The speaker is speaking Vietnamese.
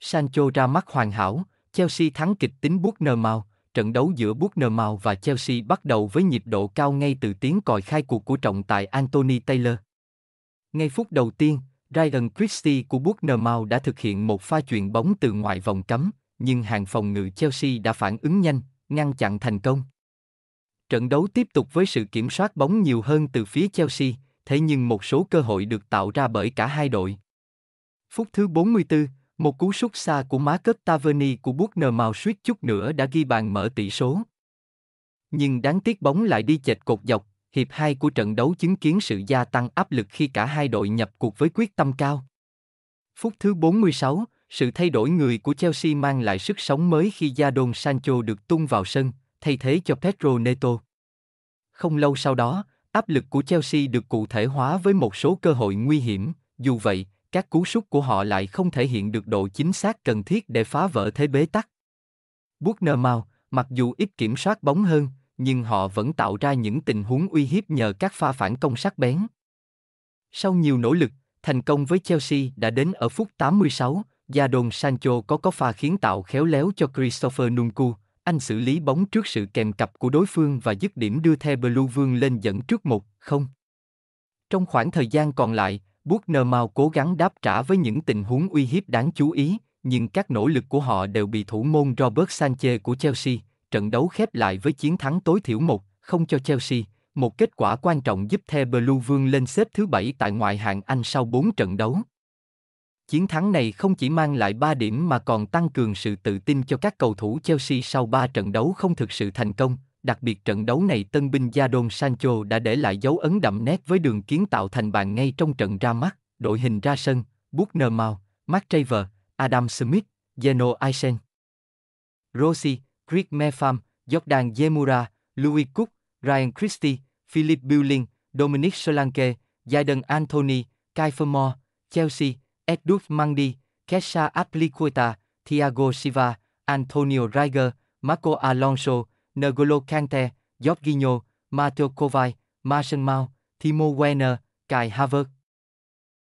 Sancho ra mắt hoàn hảo, Chelsea thắng kịch tính Bournemouth, trận đấu giữa Bournemouth và Chelsea bắt đầu với nhiệt độ cao ngay từ tiếng còi khai cuộc của trọng tài Anthony Taylor. Ngay phút đầu tiên, Ryan Christie của Bournemouth đã thực hiện một pha chuyền bóng từ ngoài vòng cấm, nhưng hàng phòng ngự Chelsea đã phản ứng nhanh, ngăn chặn thành công. Trận đấu tiếp tục với sự kiểm soát bóng nhiều hơn từ phía Chelsea, thế nhưng một số cơ hội được tạo ra bởi cả hai đội. Phút thứ 44, một cú sút xa của má cất Taverni của Buckner màu suýt chút nữa đã ghi bàn mở tỷ số. Nhưng đáng tiếc bóng lại đi chệch cột dọc, hiệp 2 của trận đấu chứng kiến sự gia tăng áp lực khi cả hai đội nhập cuộc với quyết tâm cao. Phút thứ 46, sự thay đổi người của Chelsea mang lại sức sống mới khi Jadon Sancho được tung vào sân, thay thế cho Pedro Neto. Không lâu sau đó, áp lực của Chelsea được cụ thể hóa với một số cơ hội nguy hiểm, dù vậy, các cú sút của họ lại không thể hiện được độ chính xác cần thiết để phá vỡ thế bế tắc. Buckner mau, mặc dù ít kiểm soát bóng hơn, nhưng họ vẫn tạo ra những tình huống uy hiếp nhờ các pha phản công sắc bén. Sau nhiều nỗ lực, thành công với Chelsea đã đến ở phút 86, gia đồn Sancho có có pha khiến tạo khéo léo cho Christopher Nunku, anh xử lý bóng trước sự kèm cặp của đối phương và dứt điểm đưa The Blue Vương lên dẫn trước một không. Trong khoảng thời gian còn lại, Bucknermau cố gắng đáp trả với những tình huống uy hiếp đáng chú ý, nhưng các nỗ lực của họ đều bị thủ môn Robert Sanchez của Chelsea, trận đấu khép lại với chiến thắng tối thiểu một, không cho Chelsea, một kết quả quan trọng giúp The Blue vươn lên xếp thứ bảy tại ngoại hạng Anh sau 4 trận đấu. Chiến thắng này không chỉ mang lại 3 điểm mà còn tăng cường sự tự tin cho các cầu thủ Chelsea sau 3 trận đấu không thực sự thành công, Đặc biệt trận đấu này tân binh Jadon Sancho đã để lại dấu ấn đậm nét với đường kiến tạo thành bàn ngay trong trận ra mắt, đội hình ra sân, Buckner Mount, Mark traver, Adam Smith, Geno Aysen. Rossi, Greg Mefam, Jordan Yemura, Louis Cook, Ryan Christie, Philip Billing, Dominic Solanke, Jadon Anthony, Kai Fermor, Chelsea, Edward Mandi, Kesha Apliqueta, Thiago Silva, Antonio Riger, Marco Alonso, N'Golo Kante, Jorginho, Matteo Kovac, Mason Mount, Timo Werner, Kai Havertz.